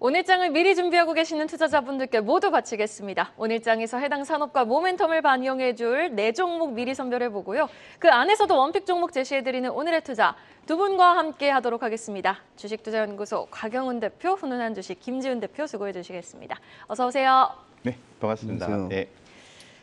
오늘장을 미리 준비하고 계시는 투자자분들께 모두 바치겠습니다. 오늘장에서 해당 산업과 모멘텀을 반영해줄 네 종목 미리 선별해보고요. 그 안에서도 원픽 종목 제시해드리는 오늘의 투자 두 분과 함께 하도록 하겠습니다. 주식투자연구소 곽영훈 대표, 훈훈한 주식 김지훈 대표 수고해주시겠습니다. 어서 오세요. 네, 반갑습니다. 안녕하세요. 네.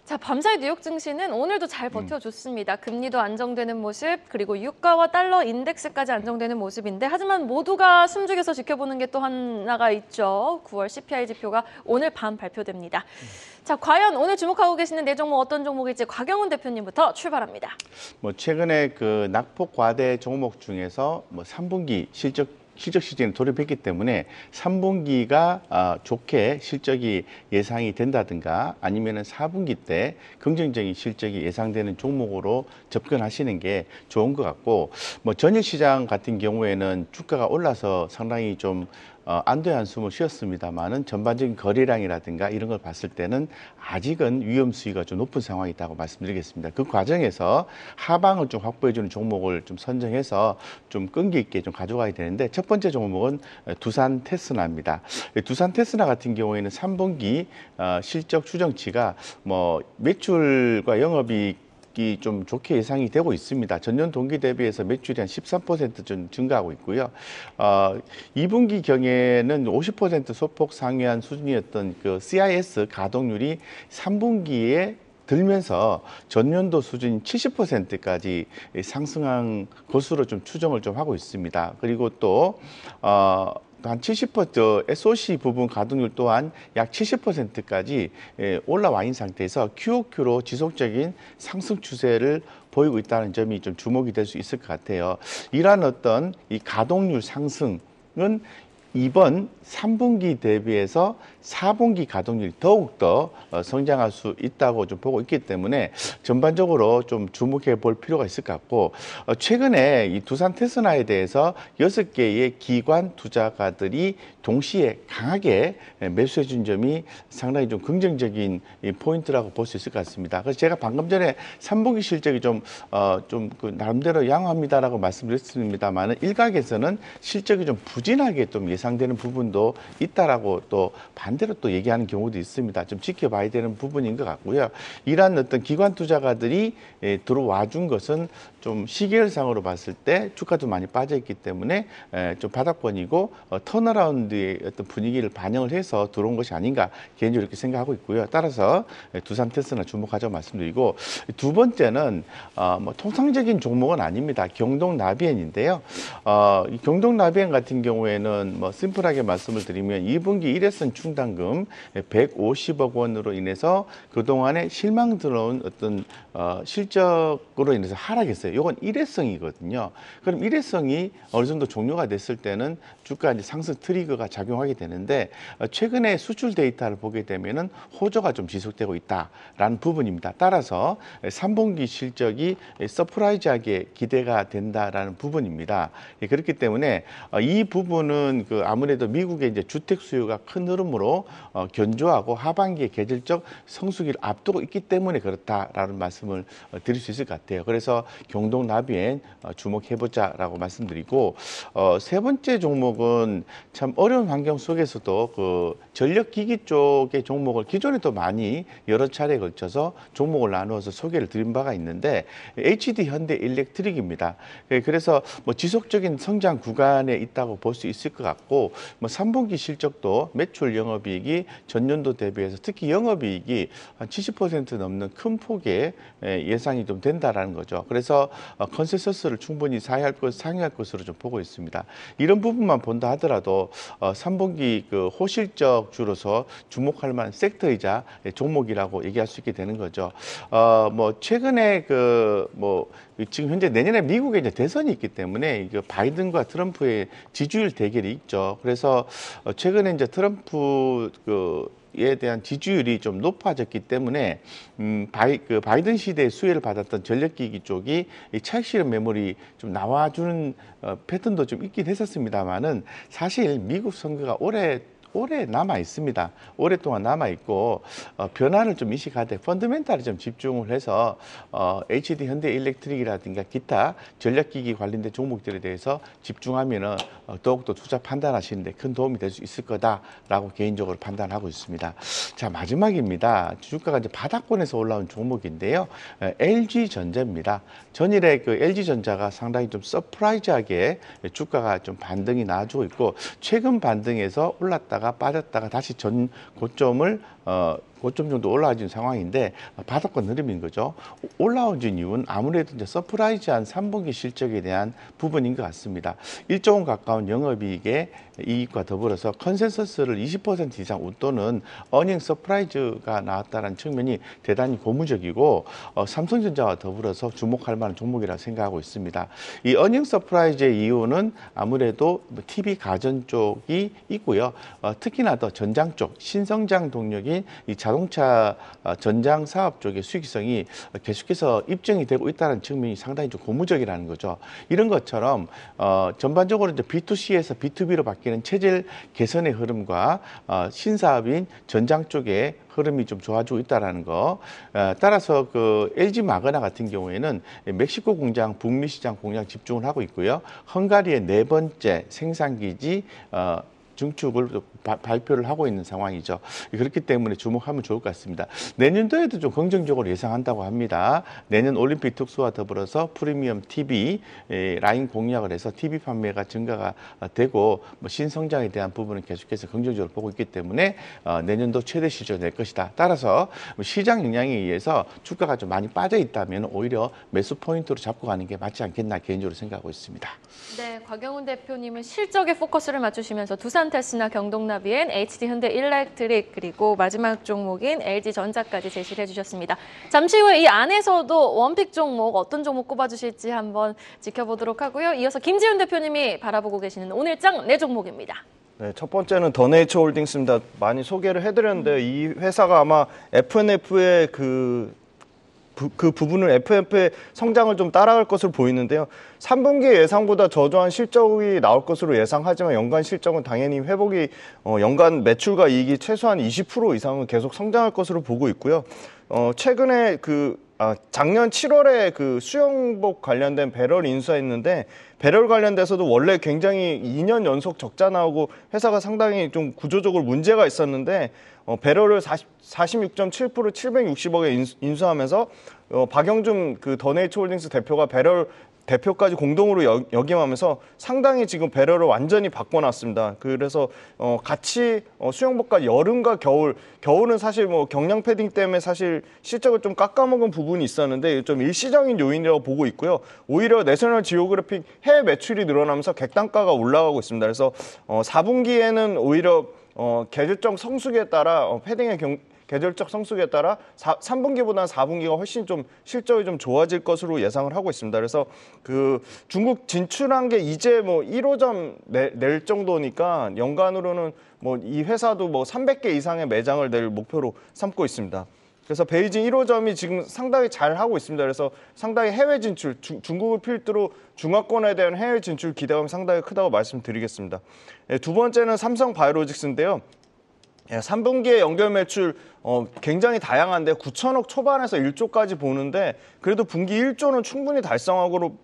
자, 밤사이 뉴욕 증시는 오늘도 잘 음. 버텨줬습니다. 음. 금리도 안정되는 모습, 그리고 유가와 달러 인덱스까지 안정되는 모습인데 하지만 모두가 숨죽여서 지켜보는 게 또 하나가 있죠. 9월 CPI 지표가 오늘 밤 발표됩니다. 음. 자, 과연 오늘 주목하고 계시는 내 종목 어떤 종목일지 곽영훈 대표님부터 출발합니다. 뭐 최근에 그 낙폭 과대 종목 중에서 뭐 3분기 실적 실적 시즌에 돌입했기 때문에 3분기가 어, 아, 좋게 실적이 예상이 된다든가 아니면 은 4분기 때 긍정적인 실적이 예상되는 종목으로 접근하시는 게 좋은 것 같고 뭐 전일 시장 같은 경우에는 주가가 올라서 상당히 좀 어, 안도의 한숨을 쉬었습니다만은 전반적인 거래량이라든가 이런 걸 봤을 때는 아직은 위험 수위가 좀 높은 상황이 있다고 말씀드리겠습니다. 그 과정에서 하방을 좀 확보해주는 종목을 좀 선정해서 좀 끈기 있게 좀 가져가야 되는데 첫 번째 종목은 어, 두산 테스나입니다. 두산 테스나 같은 경우에는 3분기 어, 실적 추정치가 뭐 매출과 영업이익 매출이 좀 좋게 예상이 되고 있습니다. 전년 동기 대비해서 매출이 한 13% 증가하고 있고요. 어, 2분기 경에는 50% 소폭 상회한 수준이었던 그 CIS 가동률이 3분기에 들면서 전년도 수준 70%까지 상승한 것으로 좀 추정을 좀 하고 있습니다. 그리고 또 어, 한 70%, SOC 부분 가동률 또한 약 70%까지 예, 올라와 있는 상태에서 QOQ로 지속적인 상승 추세를 보이고 있다는 점이 좀 주목이 될 수 있을 것 같아요. 이러한 어떤 이 가동률 상승은 이번 3분기 대비해서 4분기 가동률이 더욱더 어, 성장할 수 있다고 좀 보고 있기 때문에 전반적으로 좀 주목해 볼 필요가 있을 것 같고 어, 최근에 이 두산 테스나에 대해서 6개의 기관 투자가들이 동시에 강하게 예, 매수해 준 점이 상당히 좀 긍정적인 포인트라고 볼 수 있을 것 같습니다. 그래서 제가 방금 전에 3분기 실적이 좀, 어, 좀그 나름대로 양호합니다라고 말씀드렸습니다만 일각에서는 실적이 좀 부진하게 좀 예상 예상되는 부분도 있다라고 또 반대로 또 얘기하는 경우도 있습니다. 좀 지켜봐야 되는 부분인 것 같고요. 이러한 어떤 기관 투자가들이 예, 들어와 준 것은 좀 시계열상으로 봤을 때 주가도 많이 빠져있기 때문에 예, 좀 바닥권이고 어, 턴어라운드의 어떤 분위기를 반영을 해서 들어온 것이 아닌가 개인적으로 이렇게 생각하고 있고요. 따라서 예, 두산 테스나 주목하자 말씀드리고 두 번째는 어 뭐 통상적인 종목은 아닙니다. 경동 나비엔인데요. 어, 이 경동 나비엔 같은 경우에는 뭐 심플하게 말씀을 드리면 2분기 일회성 충당금 150억 원으로 인해서 그동안에 실망스러운 어떤 어, 실적으로 인해서 하락했어요. 이건 일회성이거든요. 그럼 일회성이 어느 정도 종료가 됐을 때는 주가 이제 상승 트리거가 작용하게 되는데 어, 최근에 수출 데이터를 보게 되면은 호조가 좀 지속되고 있다라는 부분입니다. 따라서 3분기 실적이 서프라이즈하게 기대가 된다라는 부분입니다. 예, 그렇기 때문에 어, 이 부분은 그 아무래도 미국의 이제 주택 수요가 큰 흐름으로 어, 견조하고 하반기에 계절적 성수기를 앞두고 있기 때문에 그렇다라는 말씀을 어, 드릴 수 있을 것 같아요. 그래서 경동 나비엔 어, 주목해보자라고 말씀드리고 어, 세 번째 종목은 참 어려운 환경 속에서도 그 전력기기 쪽의 종목을 기존에도 많이 여러 차례에 걸쳐서 종목을 나누어서 소개를 드린 바가 있는데 HD 현대 일렉트릭입니다. 예, 그래서 뭐 지속적인 성장 구간에 있다고 볼 수 있을 것 같고 나왔고 뭐 3분기 실적도 매출 영업이익이 전년도 대비해서 특히 영업이익이 한70% 넘는 큰 폭의 예, 예상이 좀 된다라는 거죠. 그래서 어, 컨센서스를 충분히 상회할 것 상회할 것으로 좀 보고 있습니다. 이런 부분만 본다 하더라도 3분기 어, 그 호실적 주로서 주목할 만한 섹터이자 종목이라고 얘기할 수 있게 되는 거죠. 어 뭐 최근에 그 뭐 지금 현재 내년에 미국에 이제 대선이 있기 때문에 이 그 바이든과 트럼프의 지지율 대결이 있죠. 있죠. 그래서 어, 최근에 이제 트럼프 그에 대한 지지율이 좀 높아졌기 때문에 음, 바이, 그 바이든 시대에 수혜를 받았던 전력기기 쪽이 이차실현 매물이 좀 나와주는 어, 패턴도 좀 있긴 했었습니다만은 사실 미국 선거가 올해 오래 남아 있습니다. 오랫동안 남아 있고 어, 변화를 좀인식하되 펀드멘탈에 좀 집중을 해서 어, HD 현대 일렉트릭이라든가 기타 전략기기 관련된 종목들에 대해서 집중하면은 어, 더욱더 투자 판단하시는데 큰 도움이 될 수 있을 거다라고 개인적으로 판단하고 있습니다. 자 마지막입니다. 주가가 이제 바닥권에서 올라온 종목인데요. 어, LG 전자입니다. 전일에 그 LG 전자가 상당히 좀 서프라이즈하게 주가가 좀 반등이 나와주고 있고 최근 반등에서 올랐다가 빠졌다가 다시 전 고점을 어, 5점 정도 올라와진 상황인데 바닥권 흐름인 거죠. 올라온 이유는 아무래도 이제 서프라이즈한 3분기 실적에 대한 부분인 것 같습니다. 1조 원 가까운 영업이익의 이익과 더불어서 컨센서스를 20% 이상 웃도는 어닝 서프라이즈가 나왔다는 측면이 대단히 고무적이고 어, 삼성전자와 더불어서 주목할 만한 종목이라 고 생각하고 있습니다. 이 어닝 서프라이즈의 이유는 아무래도 TV 가전 쪽이 있고요. 어, 특히나 더 전장 쪽 신성장 동력인 이 자동 자동차 어, 전장 사업 쪽의 수익성이 계속해서 입증이 되고 있다는 측면이 상당히 좀 고무적이라는 거죠. 이런 것처럼 어, 전반적으로 이제 B2C에서 B2B로 바뀌는 체질 개선의 흐름과 어, 신사업인 전장 쪽에 흐름이 좀 좋아지고 있다라는 거. 어, 따라서 그 LG 마그나 같은 경우에는 멕시코 공장, 북미 시장 공장 집중을 하고 있고요. 헝가리의 네 번째 생산 기지 어 증축을 발표를 하고 있는 상황이죠. 그렇기 때문에 주목하면 좋을 것 같습니다. 내년도에도 좀 긍정적으로 예상한다고 합니다. 내년 올림픽 특수와 더불어서 프리미엄 TV 라인 공략을 해서 TV 판매가 증가가 어, 되고 뭐 신성장에 대한 부분은 계속해서 긍정적으로 보고 있기 때문에 어, 내년도 최대 실적될 것이다. 따라서 뭐 시장 영향에 의해서 주가가 좀 많이 빠져 있다면 오히려 매수 포인트로 잡고 가는 게 맞지 않겠나 개인적으로 생각하고 있습니다. 네, 곽영훈 대표님은 실적에 포커스를 맞추시면서 두산 르산테스나 경동나비엔, HD현대 일렉트릭 그리고 마지막 종목인 LG전자까지 제시를 해주셨습니다. 잠시 후에 이 안에서도 원픽 종목 어떤 종목 꼽아주실지 한번 지켜보도록 하고요. 이어서 김지훈 대표님이 바라보고 계시는 오늘장 내 네 종목입니다. 네, 첫 번째는 더네이처 홀딩스입니다. 많이 소개를 해드렸는데 음. 이 회사가 아마 FNF의 그 부, 그 부분을 FMF의 성장을 좀 따라갈 것으로 보이는데요. 3분기 예상보다 저조한 실적이 나올 것으로 예상하지만 연간 실적은 당연히 회복이 어, 연간 매출과 이익이 최소한 20% 이상은 계속 성장할 것으로 보고 있고요. 어, 최근에 그 아, 작년 7월에 그 수영복 관련된 배럴 인수했는데 배럴 관련돼서도 원래 굉장히 2년 연속 적자 나오고 회사가 상당히 좀 구조적으로 문제가 있었는데 어, 배럴을 40, 46.7% 760억에 인수, 인수하면서 어, 박영준 그 더네이처 홀딩스 대표가 배럴 대표까지 공동으로 여, 역임하면서 상당히 지금 배려를 완전히 바꿔놨습니다. 그래서 어, 같이 어, 수영복과 여름과 겨울, 겨울은 사실 뭐 경량 패딩 때문에 사실 실적을 좀 깎아먹은 부분이 있었는데 좀 일시적인 요인이라고 보고 있고요. 오히려 내셔널 지오그래픽 해외 매출이 늘어나면서 객단가가 올라가고 있습니다. 그래서 어, 4분기에는 오히려 어, 계절적 성숙에 따라 어, 패딩의 경, 계절적 성숙에 따라 4, 3분기보다는 4분기가 훨씬 좀 실적이 좀 좋아질 것으로 예상을 하고 있습니다. 그래서 그 중국 진출한 게 이제 뭐 1호점 내, 낼 정도니까 연간으로는 뭐 이 회사도 뭐 300개 이상의 매장을 낼 목표로 삼고 있습니다. 그래서 베이징 1호점이 지금 상당히 잘 하고 있습니다. 그래서 상당히 해외 진출, 주, 중국을 필두로 중화권에 대한 해외 진출 기대감이 상당히 크다고 말씀드리겠습니다. 예, 두 번째는 삼성 바이오로직스인데요. 예, 3분기에 연결 매출 어, 굉장히 다양한데 9천억 초반에서 1조까지 보는데 그래도 분기 1조는 충분히 달성하고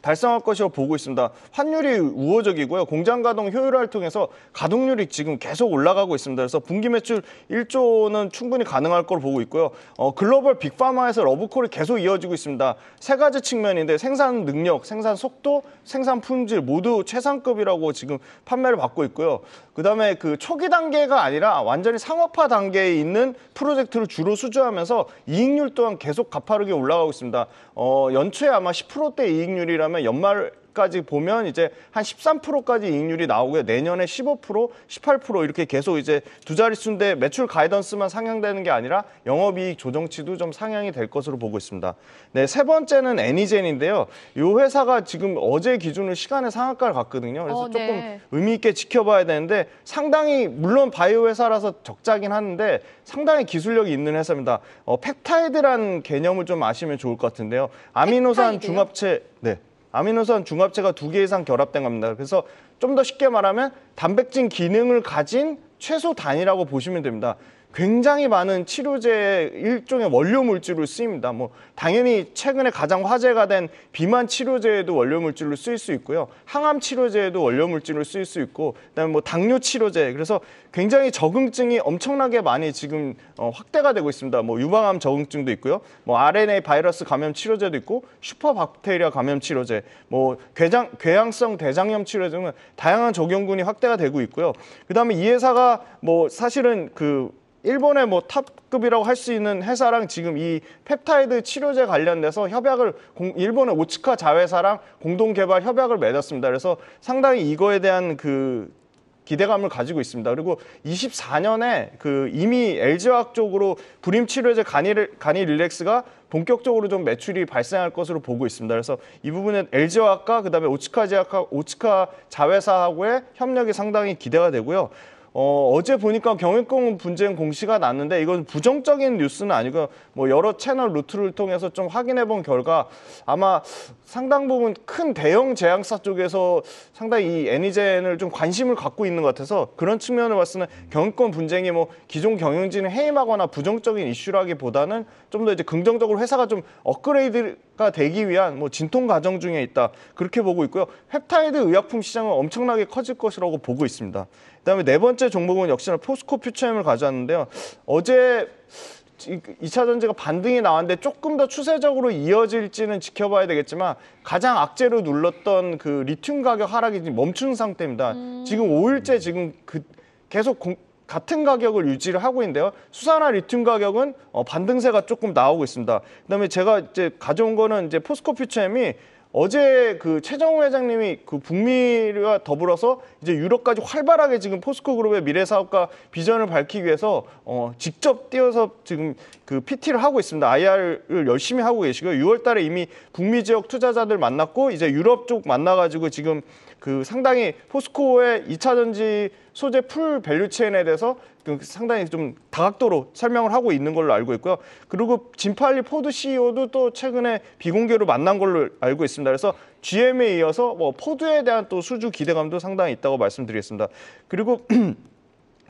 달성할 것이라고 보고 있습니다. 환율이 우호적이고요. 공장 가동 효율화를 통해서 가동률이 지금 계속 올라가고 있습니다. 그래서 분기 매출 1조는 충분히 가능할 걸로 보고 있고요. 어, 글로벌 빅파마에서 러브콜이 계속 이어지고 있습니다. 세 가지 측면인데 생산 능력, 생산 속도, 생산 품질 모두 최상급이라고 지금 판매를 받고 있고요. 그다음에 그 초기 단계가 아니라 완전히 상업화 단계에 있는 프로젝트를 주로 수주하면서 이익률 또한 계속 가파르게 올라가고 있습니다. 어, 연초에 아마 10%대 이익률이라면 연말 까지 보면 이제 한 13%까지 이익률이 나오고요. 내년에 15%, 18% 이렇게 계속 이제 두 자릿수인데 매출 가이던스만 상향되는 게 아니라 영업이익 조정치도 좀 상향이 될 것으로 보고 있습니다. 네, 세 번째는 애니젠인데요. 이 회사가 지금 어제 기준으로 시간의 상한가를 갔거든요. 그래서 어, 네. 조금 의미 있게 지켜봐야 되는데 상당히 물론 바이오 회사라서 적자긴 하는데 상당히 기술력이 있는 회사입니다. 어, 펩타이드라는 개념을 좀 아시면 좋을 것 같은데요. 아미노산 펩타이드요? 중합체 네. 아미노산 중합체가 두 개 이상 결합된 겁니다. 그래서 좀 더 쉽게 말하면 단백질 기능을 가진 최소 단이라고 보시면 됩니다. 굉장히 많은 치료제 일종의 원료 물질을 쓰입니다. 뭐 당연히 최근에 가장 화제가 된 비만 치료제에도 원료 물질을 쓰일 수 있고요. 항암 치료제에도 원료 물질을 쓰일 수 있고 그다음에 뭐 당뇨 치료제. 그래서 굉장히 적응증이 엄청나게 많이 지금 어, 확대가 되고 있습니다. 뭐 유방암 적응증도 있고요. 뭐 RNA 바이러스 감염 치료제도 있고 슈퍼박테리아 감염 치료제, 뭐 궤장 궤양성 대장염 치료제 등은 다양한 적용군이 확대가 되고 있고요. 그다음에 이 회사가 뭐 사실은 그 일본의 뭐 탑급이라고 할 수 있는 회사랑 지금 이 펩타이드 치료제 관련돼서 협약을 공, 일본의 오츠카 자회사랑 공동 개발 협약을 맺었습니다. 그래서 상당히 이거에 대한 그 기대감을 가지고 있습니다. 그리고 24년에 그 이미 LG화학 쪽으로 불임 치료제 간이, 간이 릴렉스가 본격적으로 좀 매출이 발생할 것으로 보고 있습니다. 그래서 이 부분은 LG화학과 그다음에 오츠카 제약과 오츠카 자회사하고의 협력이 상당히 기대가 되고요. 어, 어제 보니까 경영권 분쟁 공시가 났는데 이건 부정적인 뉴스는 아니고뭐 여러 채널 루트를 통해서 좀 확인해 본 결과 아마 상당 부분 큰 대형 제약사 쪽에서 상당히 이 애니젠을 e 좀 관심을 갖고 있는 것 같아서 그런 측면을 봤을 때경영권 분쟁이 뭐 기존 경영진을 해임하거나 부정적인 이슈라기보다는 좀 더 이제 긍정적으로 회사가 좀 업그레이드 되기 위한 뭐 진통 과정 중에 있다 그렇게 보고 있고요. 펩타이드 의약품 시장은 엄청나게 커질 것이라고 보고 있습니다. 그다음에 네 번째 종목은 역시나 포스코 퓨처엠을 가져왔는데요. 어제 2차 전지가 반등이 나왔는데 조금 더 추세적으로 이어질지는 지켜봐야 되겠지만 가장 악재로 눌렀던 그 리튬 가격 하락이 지금 멈춘 상태입니다. 음. 지금 5일째 지금 그 계속 공, 같은 가격을 유지를 하고 있는데요. 수산화 리튬 가격은 어, 반등세가 조금 나오고 있습니다. 그다음에 제가 이제 가져온 거는 이제 포스코 퓨처엠이 어제 그 최정우 회장님이 그 북미와 더불어서 이제 유럽까지 활발하게 지금 포스코 그룹의 미래 사업과 비전을 밝히기 위해서 어 직접 뛰어서 지금 그 PT를 하고 있습니다. IR을 열심히 하고 계시고요. 6월 달에 이미 북미 지역 투자자들 만났고 이제 유럽 쪽 만나 가지고 지금 그 상당히 포스코의 2차 전지 소재 풀 밸류 체인에 대해서 그 상당히 좀 다각도로 설명을 하고 있는 걸로 알고 있고요. 그리고 진팔리 포드 CEO도 또 최근에 비공개로 만난 걸로 알고 있습니다. 그래서 GM에 이어서 뭐 포드에 대한 또 수주 기대감도 상당히 있다고 말씀드리겠습니다. 그리고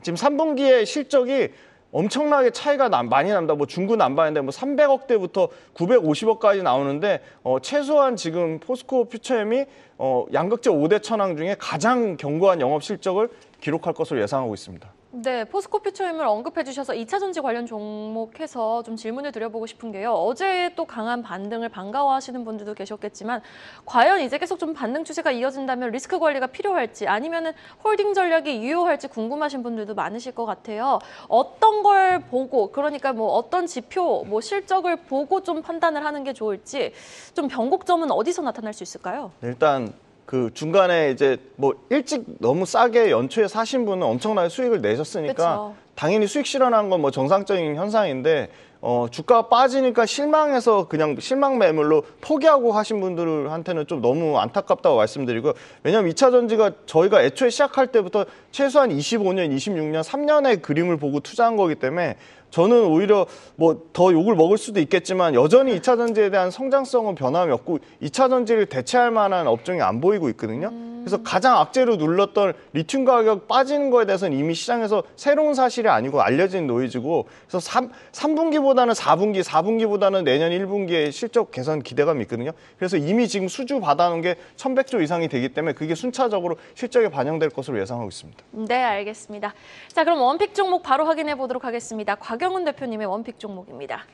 지금 3분기의 실적이 엄청나게 차이가 나, 많이 난다뭐 중구 난방인데 뭐 300억대부터 950억까지 나오는데 어, 최소한 지금 포스코 퓨처엠이 어, 양극재 5대 천왕 중에 가장 견고한 영업 실적을 기록할 것으로 예상하고 있습니다. 네, 포스코 퓨처임을 언급해 주셔서 2차 전지 관련 종목해서 좀 질문을 드려보고 싶은 게요. 어제 또 강한 반등을 반가워하시는 분들도 계셨겠지만 과연 이제 계속 좀 반등 추세가 이어진다면 리스크 관리가 필요할지 아니면 은 홀딩 전략이 유효할지 궁금하신 분들도 많으실 것 같아요. 어떤 걸 보고 그러니까 뭐 어떤 지표, 뭐 실적을 보고 좀 판단을 하는 게 좋을지 좀 변곡점은 어디서 나타날 수 있을까요? 일단 그 중간에 이제 뭐 일찍 너무 싸게 연초에 사신 분은 엄청나게 수익을 내셨으니까 그쵸. 당연히 수익 실현한 건 뭐 정상적인 현상인데 어 주가가 빠지니까 실망해서 그냥 실망 매물로 포기하고 하신 분들한테는 좀 너무 안타깝다고 말씀드리고 왜냐면 하하 2차 전지가 저희가 애초에 시작할 때부터 최소한 25년, 26년, 3년의 그림을 보고 투자한 거기 때문에 저는 오히려 뭐 더 욕을 먹을 수도 있겠지만 여전히 2차 전지에 대한 성장성은 변함이 없고 2차 전지를 대체할 만한 업종이 안 보이고 있거든요. 음. 그래서 가장 악재로 눌렀던 리튬 가격 빠지는 거에 대해서는 이미 시장에서 새로운 사실이 아니고 알려진 노이즈고 그래서 3, 3분기보다는 4분기, 4분기보다는 내년 1분기에 실적 개선 기대감이 있거든요. 그래서 이미 지금 수주 받아놓은 게 1,100조 이상이 되기 때문에 그게 순차적으로 실적에 반영될 것으로 예상하고 있습니다. 네, 알겠습니다. 자, 그럼 원픽 종목 바로 확인해 보도록 하겠습니다. 곽영훈 대표님의 원픽 종목입니다.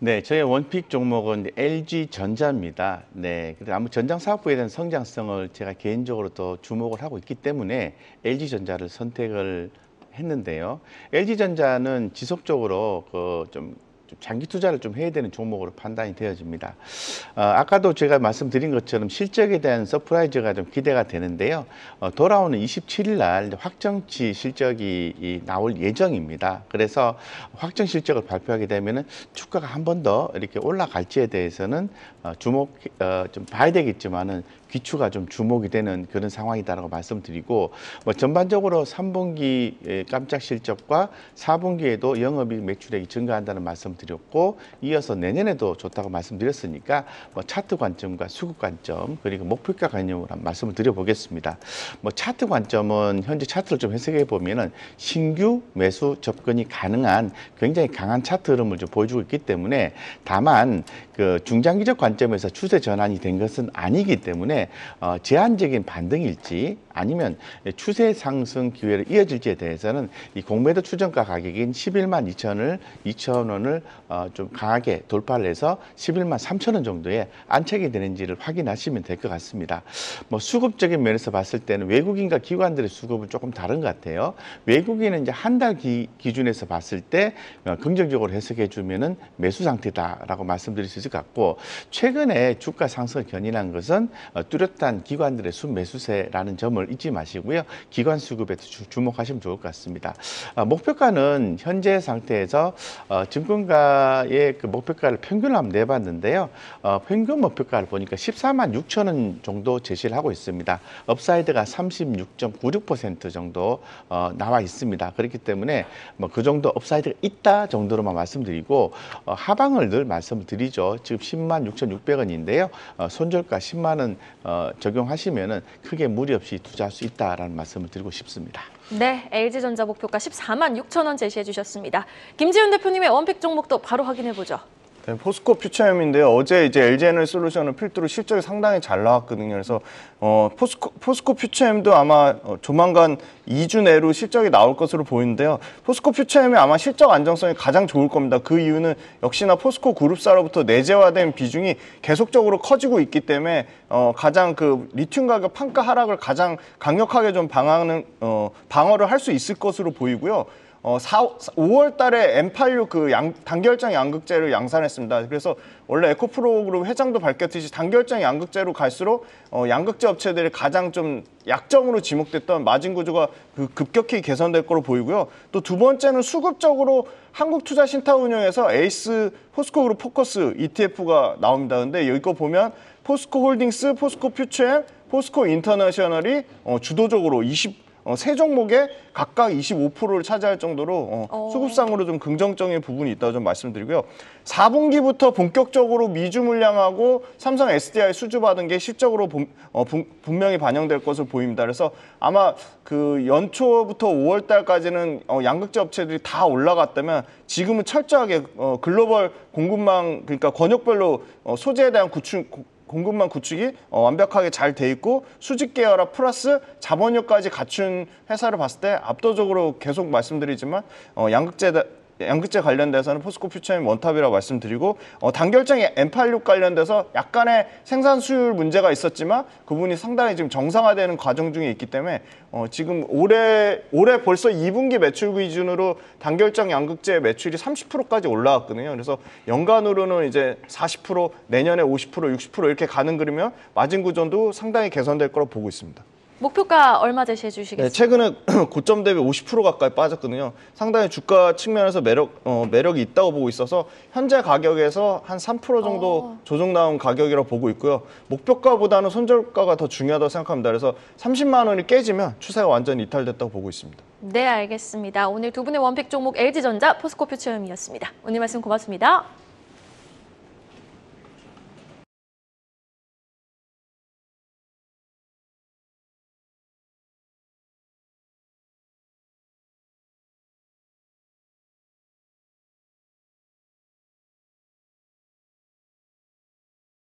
네, 저희 원픽 종목은 LG 전자입니다. 네, 아무 전장 사업부에 대한 성장성을 제가 개인적으로 더 주목을 하고 있기 때문에 LG 전자를 선택을 했는데요. LG 전자는 지속적으로 그좀 장기 투자를 좀 해야 되는 종목으로 판단이 되어집니다. 어, 아까도 제가 말씀드린 것처럼 실적에 대한 서프라이즈가 좀 기대가 되는데요. 어, 돌아오는 27일 날 확정치 실적이 이, 나올 예정입니다. 그래서 확정 실적을 발표하게 되면은 주가가 한 번 더 이렇게 올라갈지에 대해서는 어, 주목 어, 좀 봐야 되겠지만은 기추가 좀 주목이 되는 그런 상황이다라고 말씀드리고 뭐 전반적으로 3분기 깜짝 실적과 4분기에도 영업이익 매출액이 증가한다는 말씀드렸고 이어서 내년에도 좋다고 말씀드렸으니까 뭐 차트 관점과 수급 관점 그리고 목표가 관념으로한 말씀을 드려보겠습니다. 뭐 차트 관점은 현재 차트를 좀 해석해 보면은 신규 매수 접근이 가능한 굉장히 강한 차트 흐름을 좀 보여주고 있기 때문에 다만 그 중장기적 관점에서 추세 전환이 된 것은 아니기 때문에 때 어, 제한적인 반등일지 아니면 추세 상승 기회를 이어질지에 대해서는 이 공매도 추정가 가격인 11만 2천을 2천 원을 어, 좀 강하게 돌파를 해서 11만 3천 원 정도에 안착이 되는지를 확인하시면 될 것 같습니다. 뭐 수급적인 면에서 봤을 때는 외국인과 기관들의 수급은 조금 다른 것 같아요. 외국인은 이제 한 달 기준에서 봤을 때 어, 긍정적으로 해석해 주면은 매수 상태다라고 말씀드릴 수 있을 것 같고 최근에 주가 상승을 견인한 것은 어, 뚜렷한 기관들의 순매수세라는 점을 점 잊지 마시고요. 기관 수급에 주, 목하시면 좋을 것 같습니다. 아, 목표가는 현재 상태에서 어, 증권가의 그 목표가를 평균을 한번 내봤는데요. 어, 평균 목표가를 보니까 14만 6천 원 정도 제시를 하고 있습니다. 업사이드가 36.96% 정도 어, 나와 있습니다. 그렇기 때문에 뭐 그 정도 업사이드가 있다 정도로만 말씀드리고 하방을 늘 말씀드리죠. 지금 10만 6,600원인데요. 손절가 10만 원 적용하시면 은 크게 무리 없이 투자 투자할 수 있다라는 말씀을 드리고 싶습니다. 네, LG전자 목표가 14만 6천 원 제시해 주셨습니다. 김지훈 대표님의 원픽 종목도 바로 확인해 보죠. 네, 포스코 퓨처엠인데 어제 이제 LG 에너지 솔루션을 필두로 실적이 상당히 잘 나왔거든요. 그래서 어, 포스코 포스코 퓨처엠도 아마 어, 조만간 2주 내로 실적이 나올 것으로 보이는데요. 포스코 퓨처엠이 아마 실적 안정성이 가장 좋을 겁니다. 그 이유는 역시나 포스코 그룹사로부터 내재화된 비중이 계속적으로 커지고 있기 때문에 어, 가장 그 리튬 가격 판가 하락을 가장 강력하게 좀 방하는 어, 방어를 할 수 있을 것으로 보이고요. 어, 4, 5월 달에 M86 그 양, 단결장 양극재를 양산했습니다. 그래서 원래 에코프로 그룹 회장도 밝혔듯이 단결장 양극재로 갈수록 어, 양극재 업체들이 가장 좀 약점으로 지목됐던 마진 구조가 그 급격히 개선될 것으로 보이고요. 또 두 번째는 수급적으로 한국투자신타운용에서 에이스 포스코 그룹 포커스 ETF가 나옵니다. 근데 여기 거 보면 포스코 홀딩스, 포스코 퓨처엠, 포스코 인터내셔널이 어, 주도적으로 20 어, 세 종목에 각각 25%를 차지할 정도로 어, 어, 수급상으로 좀 긍정적인 부분이 있다고 좀 말씀드리고요. 4분기부터 본격적으로 미주 물량하고 삼성 SDI 수주받은 게 실적으로 분, 어, 분, 분명히 반영될 것으로 보입니다. 그래서 아마 그 연초부터 5월 달까지는 어, 양극재 업체들이 다 올라갔다면 지금은 철저하게 어, 글로벌 공급망 그러니까 권역별로 어, 소재에 대한 구축 공급망 구축이 어, 완벽하게 잘 돼 있고 수직 계열화 플러스 자본력까지 갖춘 회사를 봤을 때 압도적으로 계속 말씀드리지만 어, 양극재 양극재 관련돼서는 포스코 퓨처의 원탑이라고 말씀드리고 어, 단결장이 M86 관련돼서 약간의 생산 수율 문제가 있었지만 그분이 상당히 지금 정상화되는 과정 중에 있기 때문에 어, 지금 올해 올해 벌써 2분기 매출 기준으로 단결장 양극재 매출이 30%까지 올라왔거든요. 그래서 연간으로는 이제 40% 내년에 50% 60% 이렇게 가는 그러면 마진 구조도 상당히 개선될 거로 보고 있습니다. 목표가 얼마 제시해 주시겠어요? 네, 최근에 고점 대비 50% 가까이 빠졌거든요. 상당히 주가 측면에서 매력 어, 매력이 있다고 보고 있어서 현재 가격에서 한 3% 정도 어. 조정 나온 가격이라고 보고 있고요. 목표가보다는 손절가가 더 중요하다고 생각합니다. 그래서 30만 원이 깨지면 추세가 완전히 이탈됐다고 보고 있습니다. 네, 알겠습니다. 오늘 두 분의 원픽 종목 LG전자 포스코표처음이었습니다 오늘 말씀 고맙습니다.